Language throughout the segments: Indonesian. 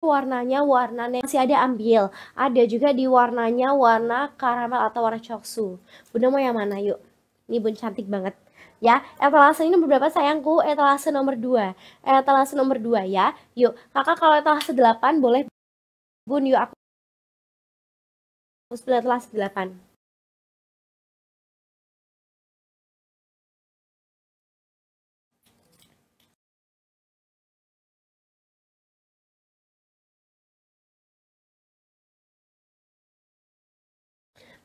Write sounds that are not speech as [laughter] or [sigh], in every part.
warnanya warna yang masih ada ambil ada juga di warnanya warna karamel atau warna coksu bunda mau yang mana yuk ini bun cantik banget ya etalase ini beberapa berapa sayangku etalase nomor 2 etalase nomor 2 ya yuk kakak kalau etalase 8 boleh bun yuk aku 9 etalase 8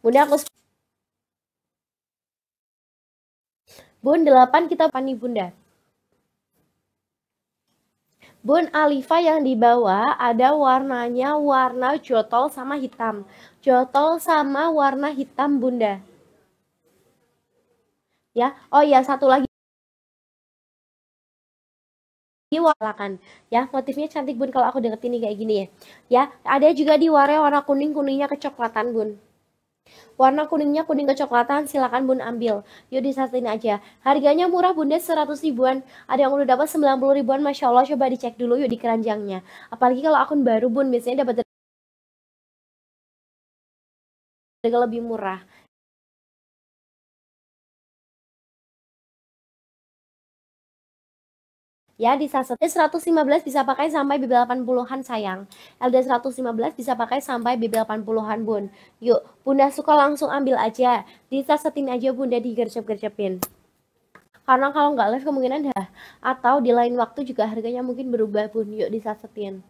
Bunda aku Bun 8 kita pani Bunda. Bun alifa yang di bawah ada warnanya warna jotol sama hitam. Jotol sama warna hitam Bunda. Ya, oh iya satu lagi diwalakan ya motifnya cantik bun kalau aku deketin nih kayak gini ya ya ada juga di warna warna kuning kuningnya kecoklatan bun Warna kuningnya kuning kecoklatan, silakan Bun ambil. Yuk di saat ini aja. Harganya murah Bunda 100 ribuan. Ada yang udah dapat 90 ribuan, Masya Allah coba dicek dulu yuk di keranjangnya. Apalagi kalau akun baru Bun, biasanya dapat harga lebih murah. ya di saset. LD115 bisa pakai sampai BB80-an sayang. LD115 bisa pakai sampai BB80-an bun. Yuk, bunda suka langsung ambil aja. di sasetin aja bunda digercep-gercepin. Karena kalau nggak live kemungkinan dah. Atau di lain waktu juga harganya mungkin berubah bun. Yuk di disasetin.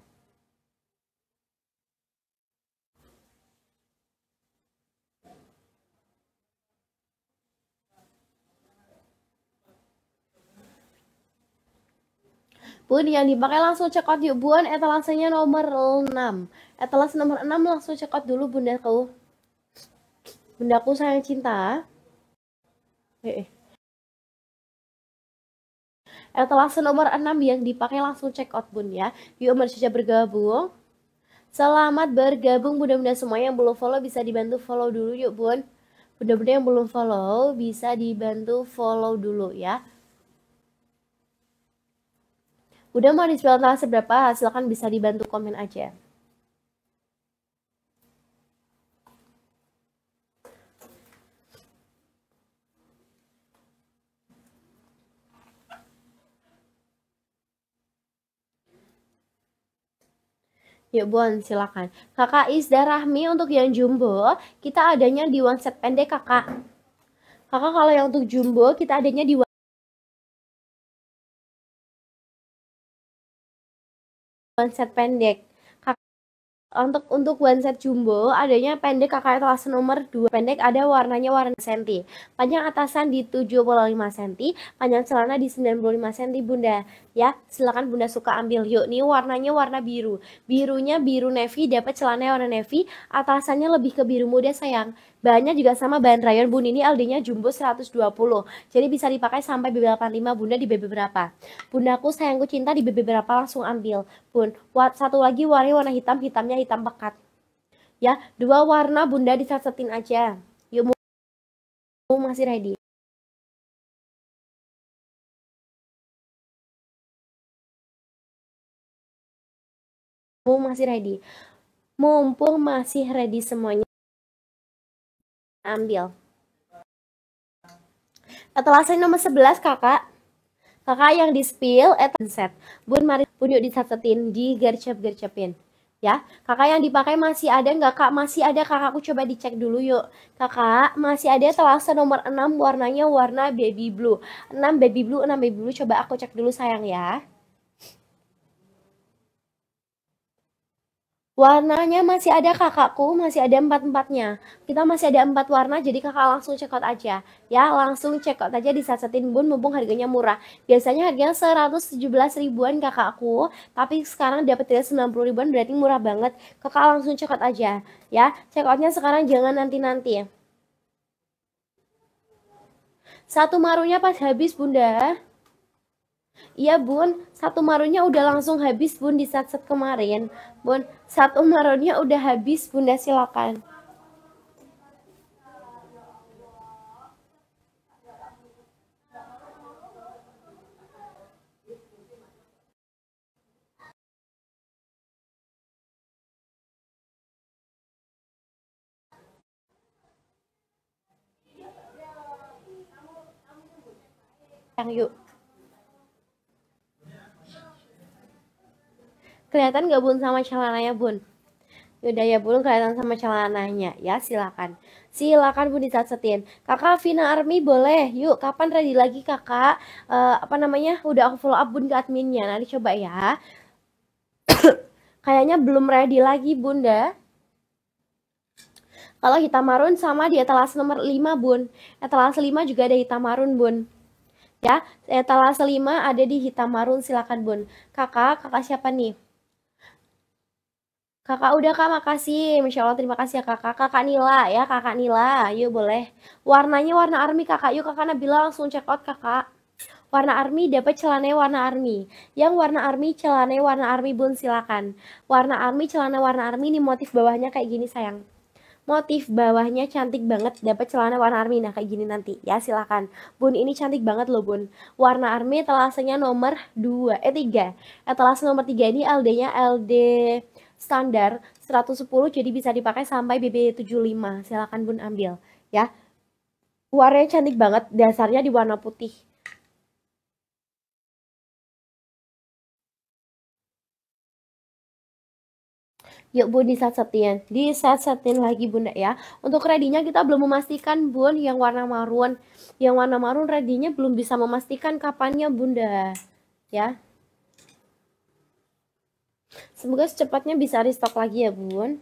pun yang dipakai langsung check out yuk Bun etalasenya nomor 6 etalas nomor 6 langsung check out dulu bundaku Bundaku sayang cinta eh, eh. Etalase nomor 6 yang dipakai langsung check out bun ya Yuk mari saja bergabung Selamat bergabung bunda-bunda semua yang belum follow bisa dibantu follow dulu yuk bun Bunda-bunda yang belum follow bisa dibantu follow dulu ya Udah mau dijual tanggal seberapa? Silahkan bisa dibantu komen aja. Yuk ya, Bon, silakan. Kakak Isda Rahmi untuk yang jumbo, kita adanya di one set pendek kakak. Kakak kalau yang untuk jumbo, kita adanya di konsep pendek untuk untuk one set jumbo adanya pendek kakak kelas nomor 2 pendek ada warnanya warna senti panjang atasan di 75 cm panjang celana di 95 cm bunda ya silakan bunda suka ambil yuk nih warnanya warna biru birunya biru navy dapat celana warna navy atasannya lebih ke biru muda sayang bahannya juga sama bahan rayon bun ini LD-nya jumbo 120 jadi bisa dipakai sampai BB85 bunda di BB berapa bundaku sayangku cinta di BB berapa langsung ambil pun satu lagi warna warna hitam hitamnya hitam pekat. Ya, dua warna bunda disasetin aja. Yuk, mau masih ready. Mumpung masih ready. Mumpung masih ready semuanya. Ambil. Atelasan nomor 11 kakak. Kakak yang di spill at set. Bun mari bun yuk disatetin, digercep-gercepin ya. Kakak yang dipakai masih ada nggak kak? Masih ada kakakku coba dicek dulu yuk. Kakak masih ada telasa nomor 6 warnanya warna baby blue. 6 baby blue, 6 baby blue coba aku cek dulu sayang ya. warnanya masih ada kakakku, masih ada empat-empatnya. Kita masih ada empat warna, jadi kakak langsung check out aja. Ya, langsung check out aja di Sasetin Bun, mumpung harganya murah. Biasanya harganya 117 ribuan kakakku, tapi sekarang dapat 90 ribuan, berarti murah banget. Kakak langsung check out aja. Ya, check outnya sekarang jangan nanti-nanti. Satu marunya pas habis, Bunda. Iya bun, satu marunya udah langsung habis bun di saat-saat kemarin. Bun, satu marunya udah habis bunda silakan. Yang yuk. Kelihatan nggak bun sama celananya bun? ya bun kelihatan sama celananya. Ya silakan. Silakan bun setin. Kakak Vina Army boleh. Yuk kapan ready lagi kakak? Uh, apa namanya? Udah aku follow up bun ke adminnya. Nanti coba ya. [coughs] Kayaknya belum ready lagi bunda. Kalau hitam marun sama di telas nomor 5, Bun. telas 5 juga ada hitam marun, Bun. Ya, etalase 5 ada di hitam marun, silakan, Bun. Kakak, kakak siapa nih? Kakak udah kak makasih, Masya Allah terima kasih ya kakak. Kakak Nila ya, kakak Nila, yuk boleh. Warnanya warna army kakak, yuk kakak Nabila langsung check out kakak. Warna army dapat celana warna army. Yang warna army celana warna army bun silakan. Warna army celana warna army ini motif bawahnya kayak gini sayang. Motif bawahnya cantik banget, dapat celana warna army nah kayak gini nanti ya silakan. Bun ini cantik banget loh bun. Warna army eh, eh, telasnya nomor 2 eh 3. Etalase nomor 3 ini LD-nya LD standar 110 jadi bisa dipakai sampai BB75. silahkan Bun ambil ya. Warnanya cantik banget, dasarnya di warna putih. Yuk Bun di set setin, di set setin lagi Bunda ya. Untuk ready kita belum memastikan Bun yang warna marun. Yang warna marun ready belum bisa memastikan kapannya Bunda. Ya. Semoga secepatnya bisa restock lagi ya Bun.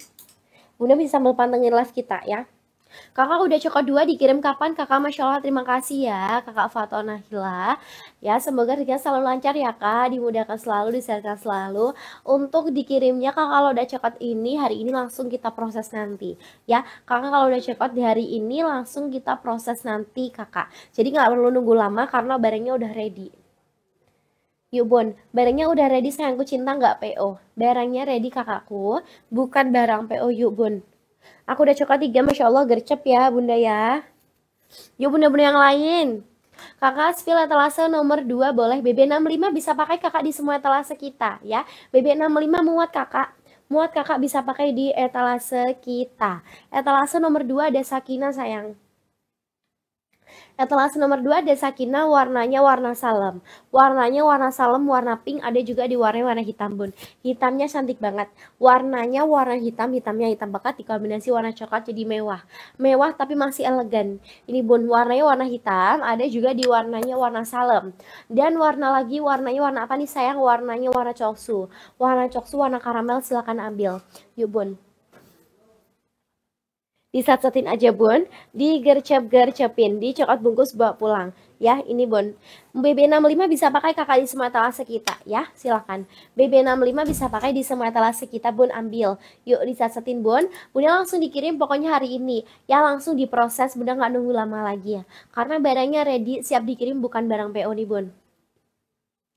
Bunda bisa sambil pantengin live kita ya. Kakak udah Coko dua dikirim kapan? Kakak Masya Allah terima kasih ya Kakak Fatona Hila Ya semoga kerja selalu lancar ya Kak Dimudahkan selalu, disehatkan selalu Untuk dikirimnya Kakak kalau udah cokot ini Hari ini langsung kita proses nanti Ya Kakak kalau udah cokot di hari ini Langsung kita proses nanti Kakak Jadi nggak perlu nunggu lama karena barangnya udah ready Yuk Bun, barangnya udah ready sayangku cinta nggak PO? Barangnya ready kakakku, bukan barang PO yuk Bun. Aku udah coklat tiga, Masya Allah gercep ya bunda ya. Yuk bunda-bunda yang lain. Kakak spill etalase nomor 2 boleh BB65 bisa pakai kakak di semua etalase kita ya. BB65 muat kakak. Muat kakak bisa pakai di etalase kita. Etalase nomor 2 ada Sakina sayang. Etalase nomor 2 ada Sakina, warnanya warna salam. Warnanya warna salam, warna pink, ada juga di warna warna hitam bun. Hitamnya cantik banget. Warnanya warna hitam, hitamnya hitam pekat dikombinasi warna coklat jadi mewah. Mewah tapi masih elegan. Ini bun, warnanya warna hitam, ada juga di warnanya warna salam. Dan warna lagi, warnanya warna apa nih sayang? Warnanya warna coksu. Warna coksu, warna karamel silahkan ambil. Yuk bun disat-satin aja bun, digercep-gercepin, dicokot bungkus bawa pulang. Ya, ini bun. BB65 bisa pakai kakak di semetalase kita, ya, silahkan. BB65 bisa pakai di semua semetalase kita, bun, ambil. Yuk, disat-satin bun. Bunda langsung dikirim pokoknya hari ini. Ya, langsung diproses, bunda nggak nunggu lama lagi ya. Karena barangnya ready, siap dikirim bukan barang PO nih bun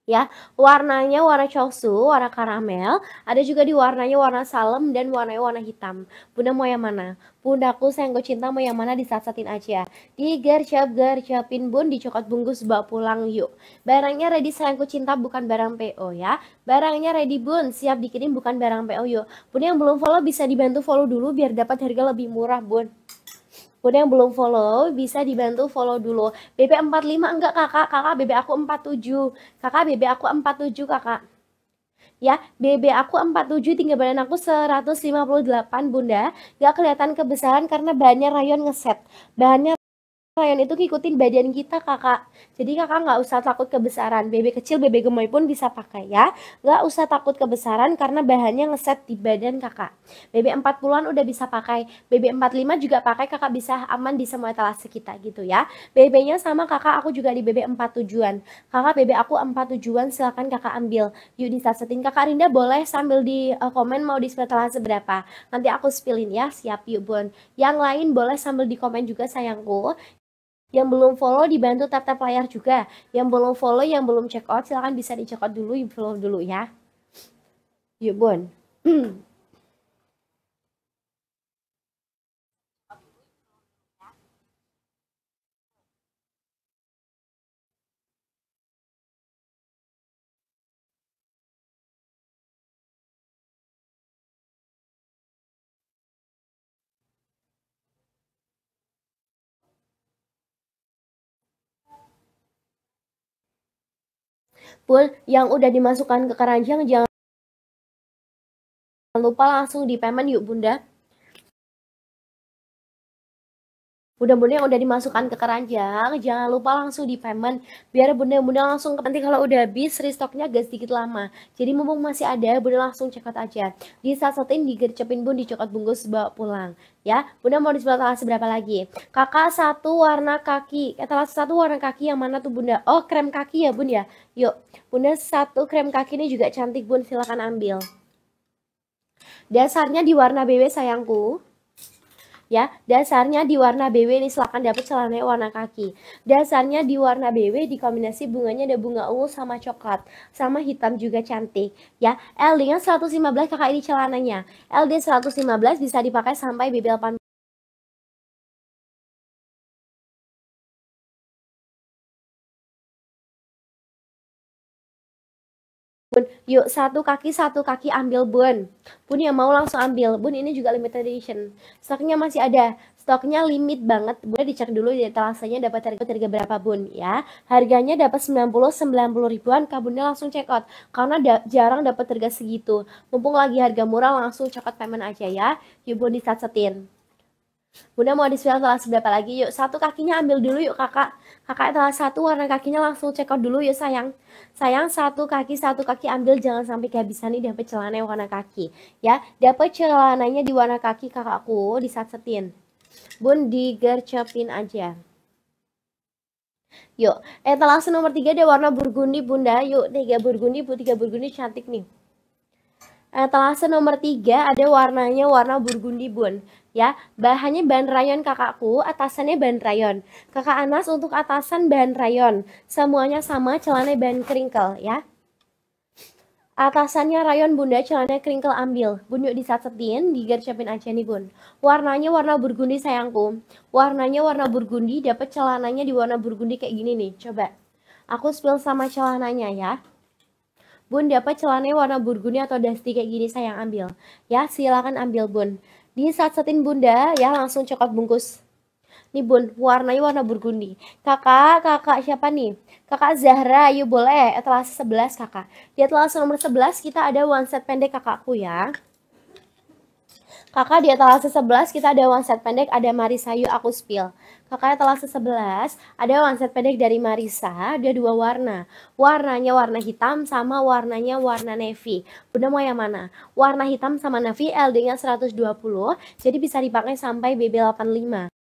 ya. Warnanya warna chosu, warna karamel, ada juga di warnanya warna salem dan warnanya warna hitam. Bunda mau yang mana? Bundaku sayangku cinta mau yang mana disat-satin aja. Digercep-gercepin bun dicokot bungkus bawa pulang yuk. Barangnya ready sayangku cinta bukan barang PO ya. Barangnya ready bun, siap dikirim bukan barang PO yuk. Bunda yang belum follow bisa dibantu follow dulu biar dapat harga lebih murah bun. Bunda yang belum follow bisa dibantu follow dulu. BB 45 enggak kakak, kakak BB aku 47. Kakak BB aku 47 kakak. Ya, BB aku 47, tinggi badan aku 158 bunda. Gak kelihatan kebesaran karena bahannya rayon ngeset. Bahannya lion itu ngikutin badan kita kakak jadi kakak nggak usah takut kebesaran bebek kecil bebek gemoy pun bisa pakai ya nggak usah takut kebesaran karena bahannya ngeset di badan kakak bebek 40an udah bisa pakai bebek 45 juga pakai kakak bisa aman di semua etalase kita gitu ya bebeknya sama kakak aku juga di bebek 47 tujuan. kakak bebek aku 47 tujuan, silahkan kakak ambil yuk disasetin kakak Rinda boleh sambil di uh, komen mau di etalase berapa nanti aku spillin ya siap yuk bun yang lain boleh sambil di komen juga sayangku yang belum follow dibantu tap-tap layar juga. Yang belum follow, yang belum check out silahkan bisa di check out dulu, follow dulu ya. Yuk bun. [clears throat] pun yang udah dimasukkan ke keranjang jangan lupa langsung di payment yuk bunda Bunda-bunda yang udah dimasukkan ke keranjang, jangan lupa langsung di payment. Biar bunda-bunda langsung ke nanti kalau udah habis restocknya agak sedikit lama. Jadi mumpung masih ada, bunda langsung cekot aja. Di saat saat ini digercepin bun, dicokot bungkus bawa pulang. Ya, bunda mau di sebelah seberapa berapa lagi? Kakak satu warna kaki, etalase eh, satu warna kaki yang mana tuh bunda? Oh, krem kaki ya bun ya? Yuk, bunda satu krem kaki ini juga cantik bun, silahkan ambil. Dasarnya di warna BB sayangku ya. Dasarnya di warna BW ini silahkan dapat celananya warna kaki. Dasarnya di warna BW dikombinasi bunganya ada bunga ungu sama coklat, sama hitam juga cantik, ya. L dengan 115 kakak ini celananya. LD 115 bisa dipakai sampai BB 18. bun yuk satu kaki satu kaki ambil bun bun yang mau langsung ambil bun ini juga limited edition stoknya masih ada stoknya limit banget bun dicek dulu ya rasanya dapat harga, harga berapa bun ya harganya dapat 90 90 ribuan kabunnya langsung check out karena da jarang dapat harga segitu mumpung lagi harga murah langsung check out payment aja ya yuk bun setin Bunda mau disfill telas seberapa lagi? Yuk, satu kakinya ambil dulu yuk kakak. Kakak telah satu, warna kakinya langsung check out dulu yuk sayang. Sayang, satu kaki, satu kaki ambil, jangan sampai kehabisan nih dapat celana warna kaki. Ya, dapat celananya di warna kaki kakakku, di setin. Bun, digercepin aja. Yuk, eh etalase nomor tiga ada warna burgundi bunda. Yuk, tiga burgundi, tiga burgundi cantik nih etalase eh, nomor tiga ada warnanya warna burgundi bun ya. Bahannya bahan rayon kakakku, atasannya bahan rayon. Kakak Anas untuk atasan bahan rayon. Semuanya sama, celana bahan kringkel ya. Atasannya rayon bunda, celana kringkel ambil. Bunyuk disatetin digercepin aja nih bun. Warnanya warna burgundi sayangku. Warnanya warna burgundi, dapat celananya di warna burgundi kayak gini nih. Coba. Aku spill sama celananya ya. Bun dapat celananya warna burgundy atau dusty kayak gini saya yang ambil. Ya silakan ambil bun. Di saat-satin bunda ya langsung coklat bungkus. Nih bun warnanya warna burgundy Kakak, kakak siapa nih? Kakak Zahra, yuk boleh. Etalase 11 kakak. Di etalase nomor 11 kita ada one set pendek kakakku ya. Kakak di etalase 11 kita ada one set pendek, ada Marisa Yu aku spill. Kakak etalase 11 ada one set pendek dari Marisa, Dia dua warna. Warnanya warna hitam sama warnanya warna navy. Bunda mau yang mana? Warna hitam sama navy LD-nya 120, jadi bisa dipakai sampai BB 85.